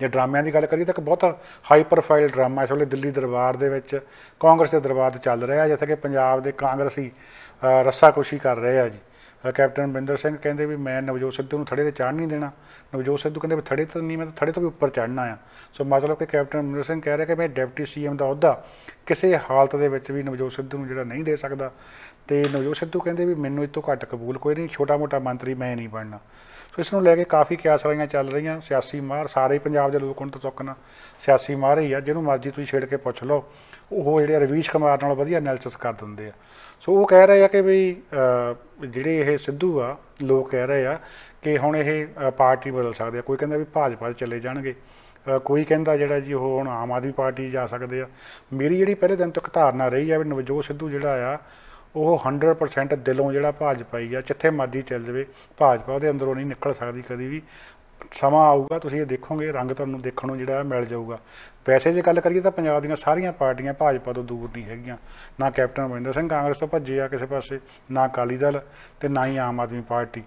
ਜੇ ਡਰਾਮਿਆਂ ਦੀ ਗੱਲ ਕਰੀਏ ਤਾਂ ਇੱਕ ਬਹੁਤ ਹਾਈ ਪ੍ਰੋਫਾਈਲ ਡਰਾਮਾ ਇਸ ਵੇਲੇ ਦਿੱਲੀ ਦਰਬਾਰ ਦੇ ਵਿੱਚ ਕਾਂਗਰਸ ਦੇ ਦਰਬਾਰ ਤੇ ਚੱਲ ਰਿਹਾ ਜਿੱਥੇ ਕਿ ਪੰਜਾਬ ਦੇ ਕਾਂਗਰਸੀ ਰੱਸਾ ਕੁਸ਼ੀ ਕਰ ਰਹੇ ਆ ਜੀ ਕੈਪਟਨ ਅਮਰਿੰਦਰ ਸਿੰਘ ਕਹਿੰਦੇ ਵੀ ਮੈਂ ਨਵਜੋਤ ਸਿੱਧੂ ਨੂੰ ਥੜੇ ਤੇ ਚੜ੍ਹ ਨਹੀਂ ਦੇਣਾ ਨਵਜੋਤ ਸਿੱਧੂ ਕਹਿੰਦੇ ਵੀ ਥੜੇ ਤੋਂ ਨਹੀਂ ਮੈਂ ਤਾਂ ਥੜੇ ਤੋਂ ਵੀ ਉੱਪਰ ਚੜ੍ਹਨਾ ਆ ਸੋ ਮਤਲਬ ਕਿ ਕੈਪਟਨ ਅਮਰਿੰਦਰ ਸਿੰਘ ਕਹਿ ਰਿਹਾ ਕਿ ਮੈਂ ਡਿਪਟੀ ਸੀਐਮ ਦਾ ਅਹੁਦਾ ਕਿਸੇ ਹਾਲਤ ਦੇ ਵਿੱਚ ਵੀ ਨਵਜੋਤ ਸਿੱਧੂ ਨੂੰ ਜਿਹੜਾ ਨਹੀਂ ਦੇ ਸਕਦਾ ਤੇ ਨਵਜੋਤ ਸਿੱਧੂ ਕਹਿੰਦੇ ਵੀ ਮੈਨੂੰ ਇਤੋਂ ਘੱਟ ਕਬੂਲ ਕੋਈ ਨਹੀਂ ਛੋਟਾ-ਮੋਟਾ ਮੰਤਰੀ ਮੈਂ ਨਹੀਂ ਬਣਨਾ ਸੋ ਇਸ ਨੂੰ ਲੈ ਕੇ ਕਾਫੀ ਕਿਆਸਰਾਈਆਂ ਚੱਲ ਰਹੀਆਂ ਸਿਆਸੀ ਮਾਰ ਸਾਰੇ ਪੰਜਾਬ ਦੇ ਲੋਕਾਂ ਨੂੰ ਤੋਂ ਚੁੱਕਣਾ ਸਿਆਸੀ ਮਾਰ ਹੀ ਆ ਜਿਹਨੂੰ ਮਰਜ਼ੀ ਤੁਸੀਂ ਛੇੜ ਕੇ ਪੁੱਛ ਲਓ ਉਹ ਜਿਹੜੇ ਰਵੀਸ਼ ਕੁਮਾਰ ਨਾਲ ਵਧੀਆ ਐਨਾਲਿਸਿਸ ਕਰ ਦਿੰਦੇ ਆ ਸੋ ਉਹ ਕਹਿ ਰਹੇ ਆ ਕਿ ਵੀ ਜਿਹੜੇ ਇਹ ਸਿੱਧੂ ਆ ਲੋਕ ਕਹਿ ਰਹੇ ਆ ਕਿ ਹੁਣ ਇਹ ਪਾਰਟੀ ਬਦਲ ਸਕਦੇ ਆ ਕੋਈ ਕਹਿੰਦਾ ਵੀ ਭਾਜਪਾ ਚਲੇ ਜਾਣਗੇ ਕੋਈ ਕਹਿੰਦਾ ਜਿਹੜਾ ਜੀ ਉਹ ਹੁਣ ਆਮ ਆਦਮੀ ਪਾਰਟੀ ਜਾ ਸਕਦੇ ਆ ਮੇਰੀ ਜਿਹੜੀ ਪਹਿਲੇ ਦਿਨ ਤੋਂ ਧਾਰਨਾ ਰਹੀ ਆ ਵੀ ਨਵਜੋਤ ਸਿੱਧੂ ਜਿਹੜਾ ਆ ਉਹ 100% ਦਿਲੋਂ ਜਿਹੜਾ ਭਾਜਪਾਈ ਆ ਜਿੱਥੇ ਮਰਜ਼ੀ ਚੱਲ ਜਵੇ ਭਾਜਪਾ ਉਹਦੇ ਅੰਦਰੋਂ ਨਹੀਂ ਨਿਕਲ ਸਕਦੀ ਕਦੀ ਵੀ ਸਮਾਂ ਆਊਗਾ ਤੁਸੀਂ ਇਹ ਦੇਖੋਗੇ ਰੰਗ ਤੁਹਾਨੂੰ ਦੇਖਣ ਨੂੰ ਜਿਹੜਾ ਮਿਲ ਜਾਊਗਾ ਵੈਸੇ ਜੇ ਗੱਲ ਕਰੀਏ ਤਾਂ ਪੰਜਾਬ ਦੀਆਂ ਸਾਰੀਆਂ ਪਾਰਟੀਆਂ ਭਾਜਪਾ ਤੋਂ ਦੂਰ ਨਹੀਂ ਹੈਗੀਆਂ ਨਾ ਕੈਪਟਨ ਅਮਰਿੰਦਰ ਸਿੰਘ ਕਾਂਗਰਸ ਤੋਂ ਭੱਜੇ ਆ ਕਿਸੇ ਪਾਸੇ ਨਾ ਅਕਾਲੀ ਦਲ ਤੇ ਨਾ ਹੀ ਆਮ ਆਦਮੀ ਪਾਰਟੀ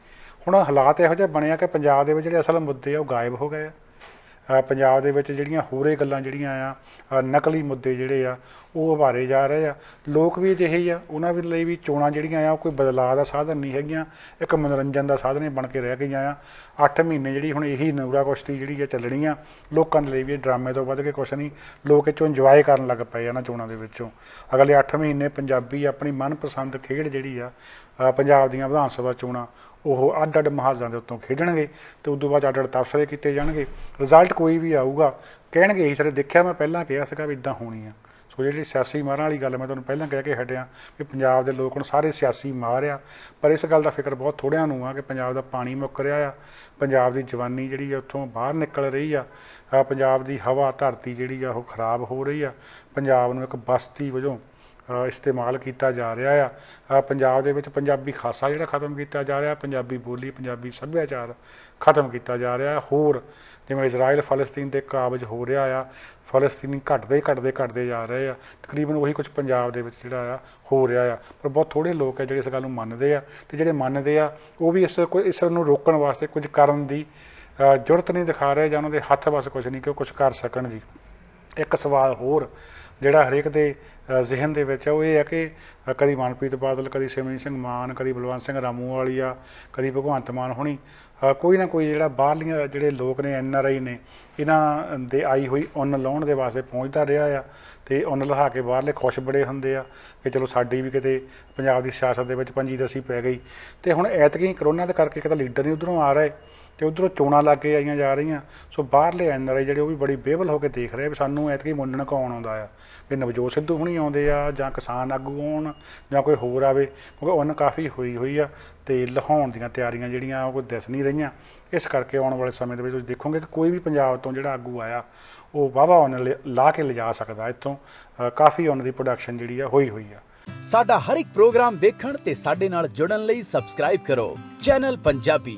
ਹੁਣ ਹਾਲਾਤ ਇਹੋ ਜਿਹੇ ਬਣਿਆ ਕਿ ਪੰਜਾਬ ਦੇ ਵਿੱਚ ਜਿਹੜੇ ਅਸਲ ਮੁੱਦੇ ਆ ਉਹ ਗਾਇਬ ਹੋ ਗਏ ਆ ਪੰਜਾਬ ਦੇ ਵਿੱਚ ਜਿਹੜੀਆਂ ਹੋਰੇ ਗੱਲਾਂ ਜਿਹੜੀਆਂ ਆ ਨਕਲੀ ਮੁੱਦੇ ਜਿਹੜੇ ਆ ਉਹ ਉਭਾਰੇ ਜਾ ਰਹੇ ਆ ਲੋਕ ਵੀ ਅਜਿਹੇ ਹੀ ਆ ਉਹਨਾਂ ਵੀ ਲਈ ਵੀ ਚੋਣਾਂ ਜਿਹੜੀਆਂ ਆ ਕੋਈ ਬਦਲਾਅ ਦਾ ਸਾਧਨ ਨਹੀਂ ਹੈਗੀਆਂ ਇੱਕ ਮਨੋਰੰਜਨ ਦਾ ਸਾਧਨ ਹੀ ਬਣ ਕੇ ਰਹਿ ਗਈਆਂ ਆ 8 ਮਹੀਨੇ ਜਿਹੜੀ ਹੁਣ ਇਹੀ ਨੂਰਾ ਕੁਸ਼ਤੀ ਜਿਹੜੀ ਆ ਚੱਲਣੀ ਆ ਲੋਕਾਂ ਦੇ ਲਈ ਵੀ ਡਰਾਮੇ ਤੋਂ ਵੱਧ ਕੇ ਕੁਛ ਨਹੀਂ ਲੋਕ ਇਹ ਚੋਂ ਇੰਜੋਏ ਕਰਨ ਲੱਗ ਪਏ ਆ ਨਾ ਚੋਣਾਂ ਦੇ ਵਿੱਚੋਂ ਅਗਲੇ 8 ਮਹੀਨੇ ਪੰਜਾਬੀ ਆਪਣੀ ਮਨਪਸੰਦ ਖੇਡ ਜਿਹੜੀ ਆ ਪੰਜਾਬ ਦੀਆਂ ਵਿਧਾਨ ਸਭਾ ਚੋਣਾਂ ਉਹ ਅੱਡ ਅੱਡ ਮਹਾਜ਼ਾਂ ਦੇ ਉੱਤੋਂ ਖੇਡਣਗੇ ਤੇ ਉਸ ਤੋਂ ਬਾਅਦ ਅੱਡ ਅੱਡ ਤਬਸਰੇ ਕੀਤੇ ਜਾਣਗੇ ਰਿਜ਼ਲਟ ਕੋਈ ਵੀ ਆਊਗਾ ਕਹਿਣਗੇ ਇਹ ਸਾਰੇ ਦੇਖਿਆ ਮੈਂ ਪਹਿਲਾਂ ਕਿਹਾ ਸੀਗਾ ਵੀ ਇਦਾਂ ਹੋਣੀ ਆ ਸੋ ਜਿਹੜੀ ਸਿਆਸੀ ਮਾਰਾਂ ਵਾਲੀ ਗੱਲ ਮੈਂ ਤੁਹਾਨੂੰ ਪਹਿਲਾਂ ਕਹਿ ਕੇ ਹਟਿਆ ਕਿ ਪੰਜਾਬ ਦੇ ਲੋਕ ਹੁਣ ਸਾਰੇ ਸਿਆਸੀ ਮਾਰ ਆ ਪਰ ਇਸ ਗੱਲ ਦਾ ਫਿਕਰ ਬਹੁਤ ਥੋੜਿਆਂ ਨੂੰ ਆ ਕਿ ਪੰਜਾਬ ਦਾ ਪਾਣੀ ਮੁੱਕ ਰਿਹਾ ਆ ਪੰਜਾਬ ਦੀ ਜਵਾਨੀ ਜਿਹੜੀ ਆ ਉੱਥੋਂ ਬਾਹਰ ਨਿਕਲ ਰਹੀ ਆ ਪੰਜਾਬ ਦੀ ਹਵਾ ਧਰਤੀ ਜਿਹੜੀ ਆ ਉਹ ਖਰਾਬ ਹੋ ਰਹੀ ਆ ਪੰਜਾਬ ਨੂੰ ਇੱਕ ਬਸਤੀ ਵਜੋਂ ਇਸਤੇਮਾਲ ਕੀਤਾ ਜਾ ਰਿਹਾ ਆ ਪੰਜਾਬ ਦੇ ਵਿੱਚ ਪੰਜਾਬੀ ਖਾਸਾ ਜਿਹੜਾ ਖਤਮ ਕੀਤਾ ਜਾ ਰਿਹਾ ਪੰਜਾਬੀ ਬੋਲੀ ਪੰਜਾਬੀ ਸੱਭਿਆਚਾਰ ਖਤਮ ਕੀਤਾ ਜਾ ਰਿਹਾ ਹੋਰ ਜਿਵੇਂ ਇਜ਼ਰਾਈਲ ਫਲਸਤੀਨ ਦੇ ਕਾਬਜ ਹੋ ਰਿਹਾ ਆ ਫਲਸਤੀਨੀ ਘਟਦੇ ਘਟਦੇ ਘਟਦੇ ਜਾ ਰਹੇ ਆ ਤਕਰੀਬਨ ਉਹੀ ਕੁਝ ਪੰਜਾਬ ਦੇ ਵਿੱਚ ਜਿਹੜਾ ਆ ਹੋ ਰਿਹਾ ਆ ਪਰ ਬਹੁਤ ਥੋੜੇ ਲੋਕ ਆ ਜਿਹੜੇ ਇਸ ਗੱਲ ਨੂੰ ਮੰਨਦੇ ਆ ਤੇ ਜਿਹੜੇ ਮੰਨਦੇ ਆ ਉਹ ਵੀ ਇਸ ਕੋਈ ਇਸ ਨੂੰ ਰੋਕਣ ਵਾਸਤੇ ਕੁਝ ਕਰਨ ਦੀ ਜੁਰਤ ਨਹੀਂ ਦਿਖਾ ਰਹੇ ਜਾਂ ਉਹਨਾਂ ਦੇ ਹੱਥ ਵਸ ਕੁਝ ਨਹੀਂ ਕਿ ਉਹ ਕੁਝ ਕਰ ਸਕਣ ਜੀ ਇੱਕ ਸਵਾਲ ਹੋਰ ਜਿਹੜਾ ਹਰੇਕ ਦੇ ਜ਼ਿਹਨ ਦੇ ਵਿੱਚ ਆ ਉਹ ਇਹ ਹੈ ਕਿ ਕਦੀ ਮਨਪ੍ਰੀਤ ਬਾਦਲ ਕਦੀ ਸਿਮਰਨ ਸਿੰਘ ਮਾਨ ਕਦੀ ਬਲਵੰਤ ਸਿੰਘ ਰਾਮੂ ਵਾਲੀਆ ਕਦੀ ਭਗਵੰਤ ਮਾਨ ਹੋਣੀ ਕੋਈ ਨਾ ਕੋਈ ਜਿਹੜਾ ਬਾਹਰਲੀਆਂ ਜਿਹੜੇ ਲੋਕ ਨੇ ਐਨ ਆਰ ਆਈ ਨੇ ਇਹਨਾਂ ਦੇ ਆਈ ਹੋਈ ਉਨ ਲਾਉਣ ਦੇ ਵਾਸਤੇ ਪਹੁੰਚਦਾ ਰਿਹਾ ਆ ਤੇ ਉਨ ਲਹਾ ਕੇ ਬਾਹਰਲੇ ਖੁਸ਼ ਬੜੇ ਹੁੰਦੇ ਆ ਕਿ ਚਲੋ ਸਾਡੀ ਵੀ ਕਿਤੇ ਪੰਜਾਬ ਦੀ ਸਿਆਸਤ ਦੇ ਵਿੱਚ ਪੰਜੀ ਦਸੀ ਪੈ ਗਈ ਤੇ ਹੁਣ ਐਤਕੀ ਕਰੋਨਾ ਦੇ ਕਰਕੇ ਕਿਤੇ ਲੀਡਰ ਨਹੀਂ ਉਧਰੋਂ ਆ ਰਹੇ ਤੇ ਉਧਰੋਂ ਚੋਣਾ ਲੱਗ ਕੇ ਆਈਆਂ ਜਾ ਰਹੀਆਂ ਸੋ ਬਾਹਰਲੇ ਐਨਆਰਆਈ ਜਿਹੜੇ ਉਹ ਵੀ ਬੜੀ ਬੇਵਲ ਹੋ ਕੇ ਦੇਖ ਰਹੇ ਵੀ ਸਾਨੂੰ ਐਤਕੀ ਮੁੰਨਣ ਕੌਣ ਆਉਂਦਾ ਆ ਵੀ ਨਵਜੋਤ ਸਿੱਧੂ ਹੁਣੀ ਆਉਂਦੇ ਆ ਜਾਂ ਕਿਸਾਨ ਆਗੂ ਆਉਣ ਜਾਂ ਕੋਈ ਹੋਰ ਆਵੇ ਕਿਉਂਕਿ ਉਹਨ ਕਾਫੀ ਹੋਈ ਹੋਈ ਆ ਤੇ ਲਹਾਉਣ ਦੀਆਂ ਤਿਆਰੀਆਂ ਜਿਹੜੀਆਂ ਉਹ ਕੋਈ ਦਿਸ ਨਹੀਂ ਰਹੀਆਂ ਇਸ ਕਰਕੇ ਆਉਣ ਵਾਲੇ ਸਮੇਂ ਦੇ ਵਿੱਚ ਤੁਸੀਂ ਦੇਖੋਗੇ ਕਿ ਕੋਈ ਵੀ ਪੰਜਾਬ ਤੋਂ ਜਿਹੜਾ ਆਗੂ ਆਇਆ ਉਹ ਵਾਵਾ ਉਹਨਾਂ ਲਾ ਕੇ ਲਿਜਾ ਸਕਦਾ ਇੱਥੋਂ ਕਾਫੀ ਉਹਨਾਂ ਦੀ ਪ੍ਰੋਡਕਸ਼ਨ ਜਿਹੜੀ ਆ ਹੋਈ ਹੋਈ ਆ ਸਾਡਾ ਹਰ ਇੱਕ ਪ੍ਰੋਗਰਾਮ ਦੇਖਣ ਤੇ ਸਾਡੇ ਨਾਲ ਜੁੜਨ ਲਈ ਸਬਸਕ੍ਰਾਈਬ ਕਰੋ ਚੈਨਲ ਪੰਜਾਬੀ